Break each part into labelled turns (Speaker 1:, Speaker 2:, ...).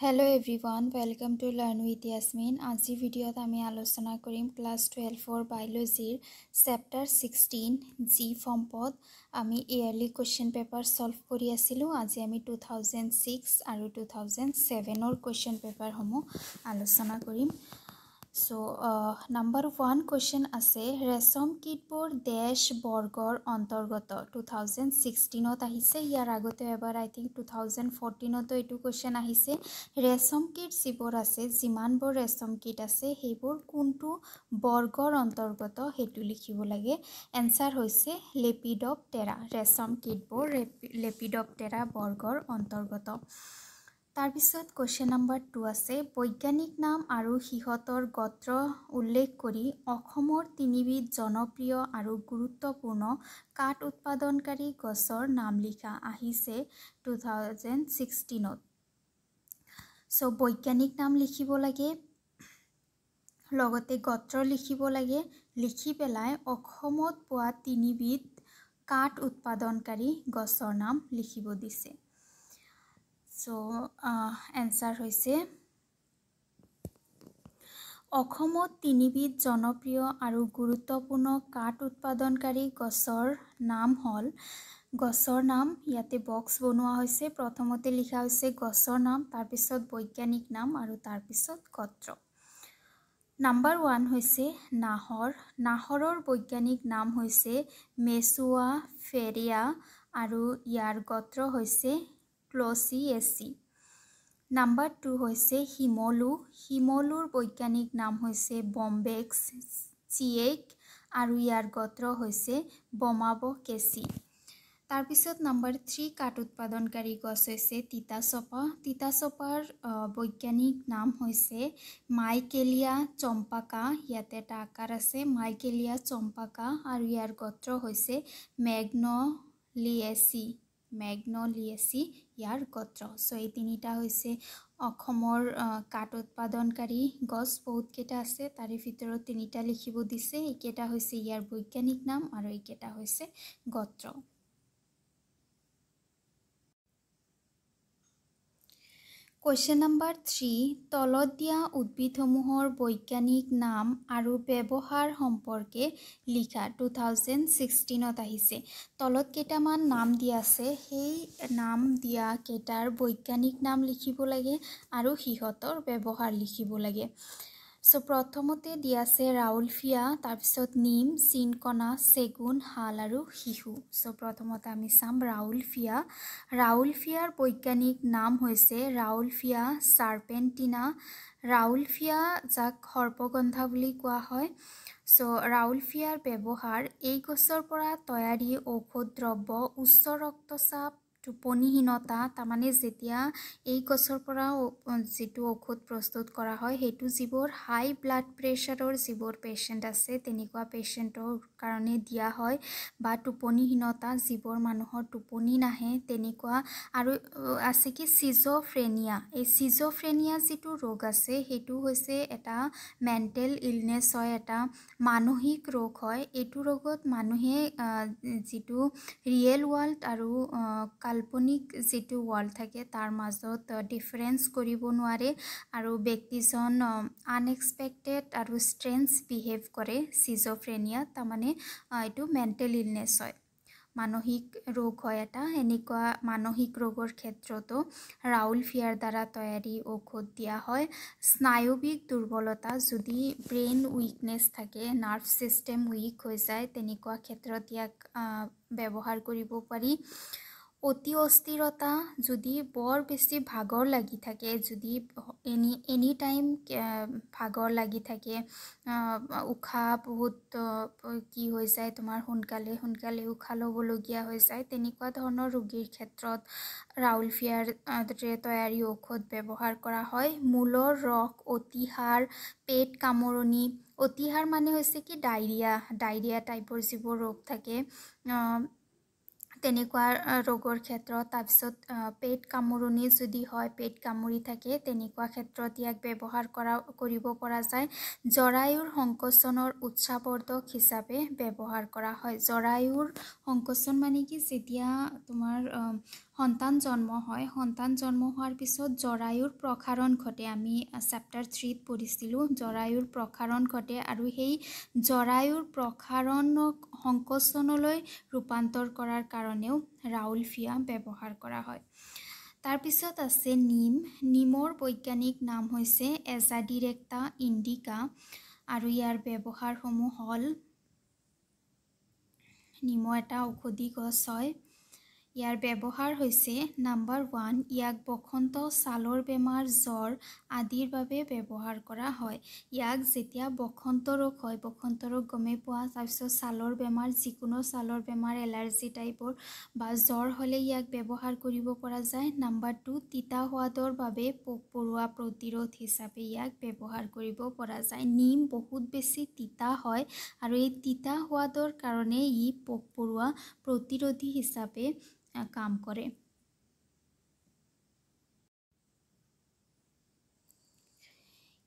Speaker 1: hello' everyone welcome to learn with Yasmin আজি ভিডিঅ'ত আমি আলোচনা কৰিম ক্লাছ টুৱেলভৰ বায়'লজিৰ চেপ্টাৰ ছিক্সটিন জি ফম্পত আমি ইয়াৰলি কুৱেশ্যন পেপাৰ চল্ভ কৰি আছিলোঁ আজি আমি টু থাউজেণ্ড ছিক্স আৰু টু থাউজেণ্ড ছেভেনৰ কুৱেশ্যন পেপাৰসমূহ আলোচনা কৰিম চ' নাম্বাৰ ওৱান কুৱেশ্যন আছে ৰেচম কীটবোৰ দেশ বৰ্গৰ অন্তৰ্গত টু থাউজেণ্ড ছিক্সটিনত আহিছে ইয়াৰ আগতে এবাৰ আই থিংক টু থাউজেণ্ড ফৰ্টিনতো এইটো কুৱেশ্যন আহিছে ৰেচম কীট যিবোৰ আছে যিমানবোৰ ৰেচম কীট আছে সেইবোৰ কোনটো বৰ্গৰ অন্তৰ্গত সেইটো লিখিব লাগে এনচাৰ হৈছে লেপিডপ টেৰা ৰেচম কীটবোৰ লেপিডপ বৰ্গৰ অন্তৰ্গত তাৰপিছত কুৱেশ্যন নম্বৰ টু আছে বৈজ্ঞানিক নাম আৰু সিহঁতৰ গত্ৰ উল্লেখ কৰি অসমৰ তিনিবিধ জনপ্ৰিয় আৰু গুৰুত্বপূৰ্ণ কাঠ উৎপাদনকাৰী গছৰ নাম লিখা আহিছে টু থাউজেণ্ড ছিক্সটিনত চ' বৈজ্ঞানিক নাম লিখিব লাগে লগতে গত্ৰ লিখিব লাগে লিখি পেলাই অসমত পোৱা তিনিবিধ কাঠ উৎপাদনকাৰী গছৰ নাম লিখিব দিছে সো এনসার হয়েছে তিনিবিধ জনপ্রিয় আর গুরুত্বপূর্ণ কাঠ উৎপাদনকারী গছর নাম হল গছর নাম ইয়াতে বক্স বনোয়া হয়েছে প্রথমতে লিখা হয়েছে গছর নাম তারপর বৈজ্ঞানিক নাম আর তারপর গত্র নাম্বার ওয়ান হয়েছে নাহর নাহরর বৈজ্ঞানিক নাম হয়েছে মেসুয়া ফেরিয়া আর ইয়ার গত্র হয়েছে ক্লচিয়েচি নাম্বাৰ টু হৈছে শিমলু শিমলুৰ বৈজ্ঞানিক নাম হৈছে বম্বেক্স চিয়েক আৰু ইয়াৰ গত্ৰ হৈছে বমাব কেচি তাৰপিছত নাম্বাৰ থ্ৰী কাঠ উৎপাদনকাৰী গছ হৈছে তিতাচপা তিতাচপাৰ বৈজ্ঞানিক নাম হৈছে মাইকেলিয়া চম্পাকা ইয়াতে এটা আকাৰ আছে মাইকেলিয়া চম্পাকা আৰু ইয়াৰ গত্ৰ হৈছে মেগন লিয়েচি মেগন লিয়েচি ইয়াৰ গোত্ৰ চ' এই তিনিটা হৈছে অসমৰ কাঠ উৎপাদনকাৰী গছ বহুতকেইটা আছে তাৰে ভিতৰত তিনিটা লিখিব দিছে এইকেইটা হৈছে ইয়াৰ বৈজ্ঞানিক নাম আৰু এইকেইটা হৈছে গোত্ৰ কুৱেশ্যন নম্বৰ থ্ৰী তলত দিয়া উদ্ভিদসমূহৰ বৈজ্ঞানিক নাম আৰু ব্যৱহাৰ সম্পৰ্কে লিখা টু থাউজেণ্ড ছিক্সটিনত আহিছে তলত কেইটামান নাম দিয়া আছে সেই নাম দিয়া কেইটাৰ বৈজ্ঞানিক নাম লিখিব লাগে আৰু সিহঁতৰ ব্যৱহাৰ লিখিব লাগে চ' প্ৰথমতে দি আছে ৰাউলফিয়া তাৰপিছত নিম চিনকণা চেগুন শাল আৰু শিশু চ' প্ৰথমতে আমি চাম ৰাউলফিয়া ৰাউলফিয়াৰ বৈজ্ঞানিক নাম হৈছে ৰাউলফিয়া চাৰ্পেণ্টিনা ৰাউলফিয়া যাক সৰ্পগন্ধা বুলি কোৱা হয় চ' ৰাউলফিয়াৰ ব্যৱহাৰ এই গছৰ পৰা তৈয়াৰী ঔষধ দ্ৰব্য উচ্চ ৰক্তচাপ টোপনিহীনতা তাৰমানে যেতিয়া এই গছৰ পৰা যিটো ঔষধ প্ৰস্তুত কৰা হয় সেইটো যিবোৰ হাই ব্লাড প্ৰেছাৰৰ যিবোৰ পেচেণ্ট আছে তেনেকুৱা পেচেণ্টৰ কাৰণে দিয়া হয় বা টোপনিহীনতা যিবোৰ মানুহৰ টোপনি নাহে তেনেকুৱা আৰু আছে কি চিজ'ফ্ৰেনিয়া এই চিজ'ফ্ৰেনিয়া যিটো ৰোগ আছে সেইটো হৈছে এটা মেণ্টেল ইলনেছ হয় এটা মানসিক ৰোগ হয় এইটো ৰোগত মানুহে যিটো ৰিয়েল ৱৰ্ল্ড আৰু কাল্পনিক যিটো ৱৰ্ল্ড থাকে তাৰ মাজত ডিফাৰেঞ্চ কৰিব নোৱাৰে আৰু ব্যক্তিজন আনএক্সপেক্টেড আৰু ষ্ট্ৰেঞ্চ বিহেভ কৰে চিজ'ফ্ৰেনিয়া তাৰমানে এইটো মেণ্টেল ইলনেছ হয় মানসিক ৰোগ হয় এটা এনেকুৱা মানসিক ৰোগৰ ক্ষেত্ৰতো ৰাউল ফিয়াৰ দ্বাৰা তৈয়াৰী ঔষধ দিয়া হয় স্নায়ুবিক দুৰ্বলতা যদি ব্ৰেইন উইকনেছ থাকে নাৰ্ভ ছিষ্টেম উইক হৈ যায় তেনেকুৱা ক্ষেত্ৰত ইয়াক ব্যৱহাৰ কৰিব পাৰি অতি অস্থিৰতা যদি বৰ বেছি ভাগৰ লাগি থাকে যদি এনি এনি টাইম ভাগৰ লাগি থাকে উশাহ বহুত কি হৈ যায় তোমাৰ সোনকালে সোনকালে উশাহ ল'বলগীয়া হৈ যায় তেনেকুৱা ধৰণৰ ৰোগীৰ ক্ষেত্ৰত ৰাউল ফিয়াৰ তৈয়াৰী ঔষধ ব্যৱহাৰ কৰা হয় মূলৰ ৰস অতিহাৰ পেট কামোৰণি অতিহাৰ মানে হৈছে কি ডায়েৰিয়া ডায়েৰিয়া টাইপৰ যিবোৰ ৰোগ থাকে তেনেকুৱা ৰোগৰ ক্ষেত্ৰত তাৰপিছত পেট কামোৰণি যদি হয় পেট কামুৰি থাকে তেনেকুৱা ক্ষেত্ৰত ইয়াক ব্যৱহাৰ কৰা কৰিব পৰা যায় জৰায়ুৰ সংকোচনৰ উৎসাহবৰ্ধক হিচাপে ব্যৱহাৰ কৰা হয় জৰায়ুৰ সংকোচন মানে কি যেতিয়া তোমাৰ সন্তান জন্ম হয় সন্তান জন্ম হোৱাৰ পিছত জৰায়ুৰ প্ৰসাৰণ ঘটে আমি চেপ্টাৰ থ্ৰীত পঢ়িছিলোঁ জৰায়ুৰ প্ৰসাৰণ ঘটে আৰু সেই জৰায়ুৰ প্ৰসাৰণক সংকোচনলৈ ৰূপান্তৰ কৰাৰ কাৰণেও ৰাউল ফিয়া ব্যৱহাৰ কৰা হয় তাৰপিছত আছে নিম নিমৰ বৈজ্ঞানিক নাম হৈছে এজাডিৰেক্টা ইণ্ডিকা আৰু ইয়াৰ ব্যৱহাৰসমূহ হ'ল নিমৰ এটা ঔষধি গছ হয় ইয়াৰ ব্যৱহাৰ হৈছে নাম্বাৰ ওৱান ইয়াক বসন্ত ছালৰ বেমাৰ জ্বৰ আদিৰ বাবে ব্যৱহাৰ কৰা হয় ইয়াক যেতিয়া বসন্ত ৰোগ হয় বসন্ত ৰোগ গমে পোৱা তাৰপিছত ছালৰ বেমাৰ যিকোনো ছালৰ বেমাৰ এলাৰ্জি টাইপৰ বা জ্বৰ হ'লে ইয়াক ব্যৱহাৰ কৰিব পৰা যায় নাম্বাৰ টু তিতা সোৱাদৰ বাবে পোক পৰুৱা প্ৰতিৰোধ হিচাপে ইয়াক ব্যৱহাৰ কৰিব পৰা যায় নিম বহুত বেছি তিতা হয় আৰু এই তিতা সোৱাদৰ কাৰণে ই পোক পৰুৱা প্ৰতিৰোধী হিচাপে কাম কৰে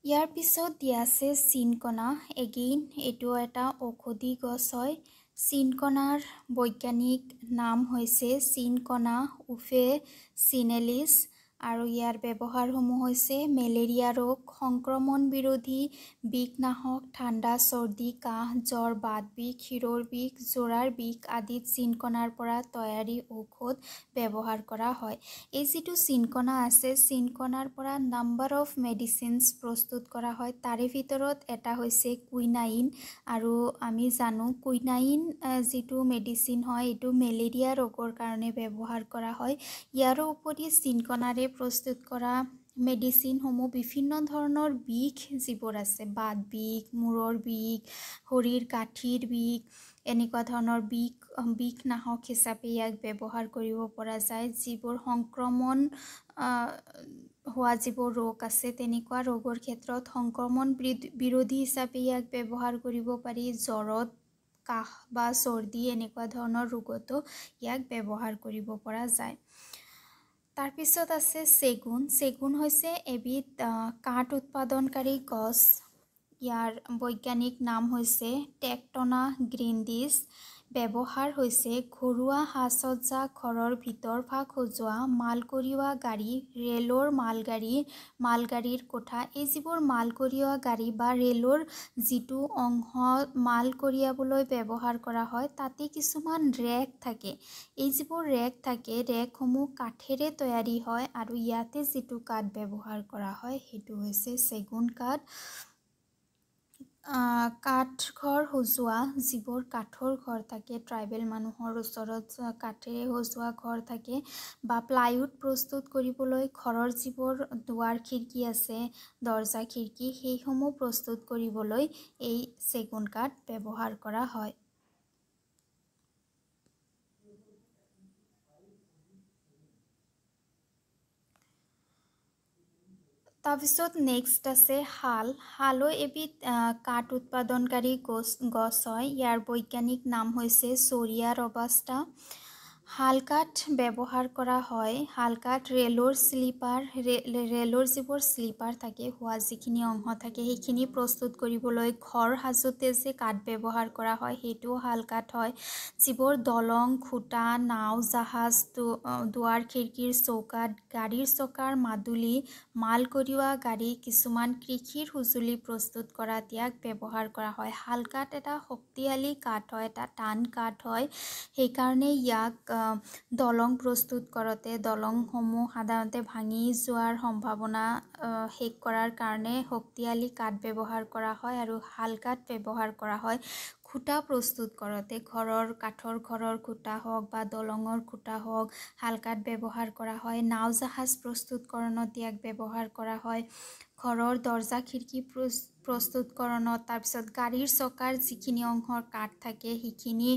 Speaker 1: ইয়াৰ পিছত দিয়া আছে চিনকণা এগেইন এইটো এটা ঔষধি গছ হয় চিনকণাৰ বৈজ্ঞানিক নাম হৈছে চিনকণা উফে চিনেলিছ আৰু ইয়াৰ ব্যৱহাৰসমূহ হৈছে মেলেৰিয়া ৰোগ সংক্ৰমণ বিৰোধী বিষনাশক ঠাণ্ডা চৰ্দি কাঁহ জ্বৰ বাত বিষ শিৰৰ বিষ জোৰাৰ বিষ আদিত চিনকণাৰ পৰা তৈয়াৰী ঔষধ ব্যৱহাৰ কৰা হয় এই যিটো চিনকণা আছে চিনকণাৰ পৰা নাম্বাৰ অফ মেডিচিনছ প্ৰস্তুত কৰা হয় তাৰে ভিতৰত এটা হৈছে কুইনাইন আৰু আমি জানো কুইনাইন যিটো মেডিচিন হয় এইটো মেলেৰিয়া ৰোগৰ কাৰণে ব্যৱহাৰ কৰা হয় ইয়াৰো উপৰি চিনকণাৰে প্ৰস্তুত কৰা মেডিচিনসমূহ বিভিন্ন ধৰণৰ বিষ যিবোৰ আছে বাট বিষ মূৰৰ বিষ শৰীৰ কাঠিৰ বিষ এনেকুৱা ধৰণৰ বিষ বিষ বিষনাশক হিচাপে ইয়াক ব্যৱহাৰ কৰিব পৰা যায় যিবোৰ সংক্ৰমণ হোৱা যিবোৰ ৰোগ আছে তেনেকুৱা ৰোগৰ ক্ষেত্ৰত সংক্ৰমণ বিৰোধী হিচাপে ইয়াক ব্যৱহাৰ কৰিব পাৰি জ্বৰত কাহ বা চৰ্দি এনেকুৱা ধৰণৰ ৰোগতো ইয়াক ব্যৱহাৰ কৰিব পৰা যায় তাৰপিছত আছে চেগুন চেগুন হৈছে এবিধ কাঠ উৎপাদনকাৰী গছ ইয়াৰ বৈজ্ঞানিক নাম হৈছে টেকটনা গ্ৰীণ ডিছ ব্যৱহাৰ হৈছে ঘৰুৱা সাজসজ্জা ঘৰৰ ভিতৰভাগ সজোৱা মাল কৰিওৱা গাড়ী ৰে'লৰ মালগাড়ী মালগাড়ীৰ কোঠা এই যিবোৰ মাল কঢ়িওৱা গাড়ী বা ৰে'লৰ যিটো অংশ মাল কঢ়িয়াবলৈ ব্যৱহাৰ কৰা হয় তাতে কিছুমান ৰেক থাকে এই যিবোৰ ৰেক থাকে ৰেকসমূহ কাঠেৰে তৈয়াৰী হয় আৰু ইয়াতে যিটো কাঠ ব্যৱহাৰ কৰা হয় সেইটো হৈছে চেগুন কাঠ কাঠঘৰ সজোৱা যিবোৰ কাঠৰ ঘৰ থাকে ট্ৰাইবেল মানুহৰ ওচৰত কাঠেৰে সজোৱা ঘৰ থাকে বা প্লাইউড প্ৰস্তুত কৰিবলৈ ঘৰৰ যিবোৰ দুৱাৰ খিৰিকী আছে দৰ্জা খিৰিকী সেইসমূহ প্ৰস্তুত কৰিবলৈ এই চেগুন কাঠ ব্যৱহাৰ কৰা হয় তাৰপিছত নেক্সট আছে শাল শালো এবিধ কাঠ উৎপাদনকাৰী গছ গছ হয় ইয়াৰ বৈজ্ঞানিক নাম হৈছে চৰিয়া ৰবাষ্টা শালকাঠ ব্যৱহাৰ কৰা হয় শালকাঠ ৰেলৰ শ্লিপাৰ ৰেলৰ যিবোৰ শ্লিপাৰ থাকে হোৱা যিখিনি অংশ থাকে সেইখিনি প্ৰস্তুত কৰিবলৈ ঘৰ সাজোতে যে কাঠ ব্যৱহাৰ কৰা হয় সেইটোও শালকাঠ হয় যিবোৰ দলং খুটা নাও জাহাজ দুৱাৰ খিৰিকীৰ চৌকাত গাড়ীৰ চকাৰ মাদুলি মাল কৰিওৱা গাড়ী কিছুমান কৃষিৰ সঁজুলি প্ৰস্তুত কৰাত ইয়াক ব্যৱহাৰ কৰা হয় শালকাঠ এটা শক্তিশালী কাঠ হয় এটা টান কাঠ হয় সেইকাৰণে ইয়াক দলং প্ৰস্তুত কৰোঁতে দলংসমূহ সাধাৰণতে ভাঙি যোৱাৰ সম্ভাৱনা শেষ কৰাৰ কাৰণে শক্তিশালী কাঠ ব্যৱহাৰ কৰা হয় আৰু শাল কাঠ ব্যৱহাৰ কৰা হয় খুঁটা প্ৰস্তুত কৰোঁতে ঘৰৰ কাঠৰ ঘৰৰ খুটা হওক বা দলঙৰ খুঁটা হওক শাল কাঠ ব্যৱহাৰ কৰা হয় নাও জাহাজ প্ৰস্তুতকৰণত ইয়াক ব্যৱহাৰ কৰা হয় ঘৰৰ দৰ্জা খিৰিকী প্ৰস্তুতকৰণত তাৰপিছত গাড়ীৰ চকাৰ যিখিনি অংশৰ কাঠ থাকে সেইখিনি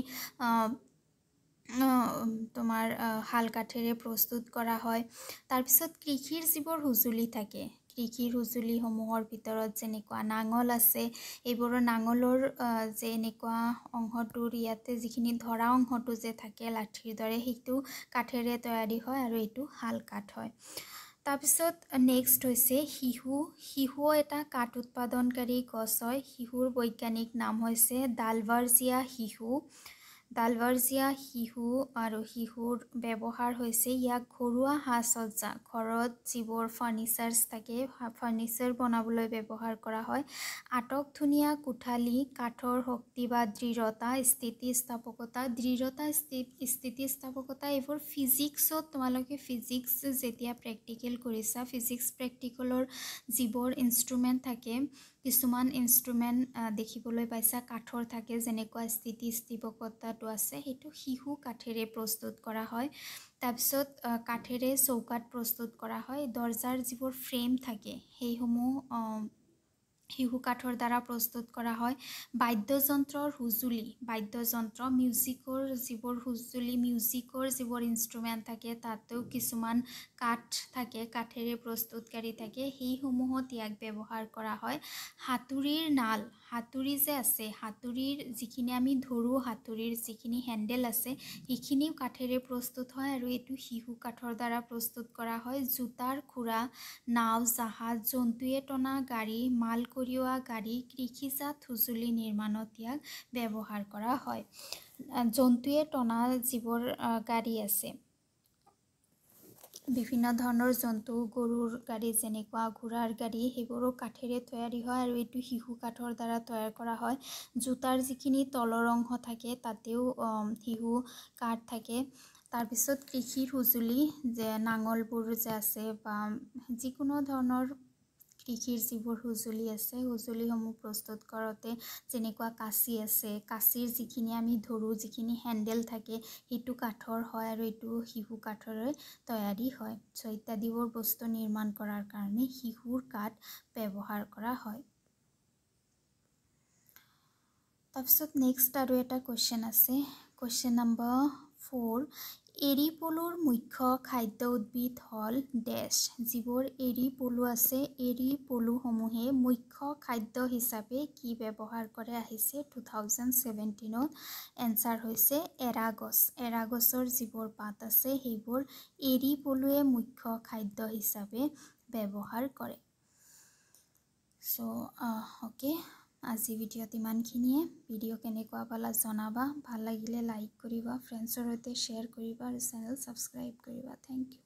Speaker 1: তোমাৰ শাল কাঠেৰে প্ৰস্তুত কৰা হয় তাৰপিছত কৃষিৰ যিবোৰ সঁজুলি থাকে কৃষিৰ সঁজুলিসমূহৰ ভিতৰত যেনেকুৱা নাঙল আছে এইবোৰৰ নাঙলৰ যে এনেকুৱা অংশটোৰ ইয়াতে যিখিনি ধৰা অংশটো যে থাকে লাঠিৰ দৰে সেইটো কাঠেৰে তৈয়াৰী হয় আৰু এইটো শাল কাঠ হয় তাৰপিছত নেক্সট হৈছে শিশু শিশুও এটা কাঠ উৎপাদনকাৰী গছ হয় শিশুৰ বৈজ্ঞানিক নাম হৈছে ডালভাৰ্জিয়া শিশু ডালবৰ্জীয়া শিশু আৰু শিশুৰ ব্যৱহাৰ হৈছে ইয়াক ঘৰুৱা সাজসজ্জা ঘৰত যিবোৰ ফাৰ্নিচাৰ্ছ থাকে ফাৰ্ণিচাৰ বনাবলৈ ব্যৱহাৰ কৰা হয় আটক ধুনীয়া কোঠালী কাঠৰ শক্তি বা দৃঢ়তা স্থিতি স্থাপকতা দৃঢ়তা স্থিতি স্থাপকতা এইবোৰ ফিজিক্সত তোমালোকে ফিজিক্স যেতিয়া প্ৰেক্টিকেল কৰিছা ফিজিক্স প্ৰেক্টিকেলৰ যিবোৰ ইনষ্ট্ৰুমেণ্ট থাকে কিছুমান ইনষ্ট্ৰুমেণ্ট দেখিবলৈ পাইছা কাঠৰ থাকে যেনেকুৱা স্থিতি স্থিৱকতাটো আছে সেইটো শিশু কাঠেৰে প্ৰস্তুত কৰা হয় তাৰপিছত কাঠেৰে চৌকাত প্ৰস্তুত কৰা হয় দৰ্জাৰ যিবোৰ ফ্ৰেম থাকে সেইসমূহ কাঠৰ দ্বাৰা প্ৰস্তুত কৰা হয় বাদ্যযন্ত্ৰৰ সঁজুলি বাদ্যযন্ত্ৰ মিউজিকৰ যিবোৰ সঁজুলি মিউজিকৰ যিবোৰ ইনষ্ট্ৰুমেণ্ট থাকে তাতো কিছুমান কাঠ থাকে কাঠেৰে প্ৰস্তুতকাৰী থাকে সেইসমূহত ইয়াক ব্যৱহাৰ কৰা হয় সাঁতুৰিৰ নাল হাতুৰি যে আছে হাতুৰিৰ যিখিনি আমি ধৰোঁ হাতুৰিৰ যিখিনি হেণ্ডেল আছে সেইখিনিও কাঠেৰে প্ৰস্তুত হয় আৰু এইটো শিশু কাঠৰ দ্বাৰা প্ৰস্তুত কৰা হয় জোতাৰ খুৰা নাও জাহাজ জন্তুৱে টনা গাড়ী মাল কঢ়িওৱা গাড়ী কৃষিজাত সঁজুলি নিৰ্মাণত ইয়াক ব্যৱহাৰ কৰা হয় জন্তুৱে টনা যিবোৰ গাড়ী আছে বিভিন্ন ধৰণৰ জন্তু গৰুৰ গাড়ী যেনেকুৱা ঘোঁৰাৰ গাড়ী সেইবোৰো কাঠেৰে তৈয়াৰী হয় আৰু এইটো শিশু কাঠৰ দ্বাৰা তৈয়াৰ কৰা হয় জোতাৰ যিখিনি তলৰ অংশ থাকে তাতেও শিশু কাঠ থাকে তাৰপিছত কৃষিৰ সঁজুলি যে নাঙলবোৰ যে আছে বা যিকোনো ধৰণৰ কৃষিৰ যিবোৰ সঁজুলি আছে সঁজুলিসমূহ প্ৰস্তুত কৰোঁতে যেনেকুৱা কাঁচি আছে কাঁচিৰ যিখিনি আমি ধৰোঁ যিখিনি হেণ্ডেল থাকে সেইটো কাঠৰ হয় আৰু এইটো শিশু কাঠৰে তৈয়াৰী হয় চ' ইত্যাদিবোৰ বস্তু নিৰ্মাণ কৰাৰ কাৰণে শিশুৰ কাঠ ব্যৱহাৰ কৰা হয় তাৰপিছত নেক্সট আৰু এটা কুৱেশ্যন আছে কুৱেশ্যন নম্বৰ ফ'ৰ এৰী পলুৰ মুখ্য খাদ্য উদ্ভিদ হ'ল ডেচ যিবোৰ এৰী পলু আছে এৰী পলুসমূহে মুখ্য খাদ্য হিচাপে কি ব্যৱহাৰ কৰে আহিছে টু থাউজেণ্ড ছেভেণ্টিনত এনচাৰ হৈছে এৰা গছ এৰা গছৰ যিবোৰ পাত আছে সেইবোৰ এৰী পলুৱে মুখ্য খাদ্য হিচাপে ব্যৱহাৰ কৰে চ' অ'কে আজি ভিডিঅ'ত ইমানখিনিয়ে ভিডিঅ' কেনেকুৱা পালা জনাবা ভাল লাগিলে লাইক কৰিবা ফ্ৰেণ্ডছৰ সৈতে শ্বেয়াৰ কৰিবা আৰু চেনেল ছাবস্ক্ৰাইব কৰিবা থেংক ইউ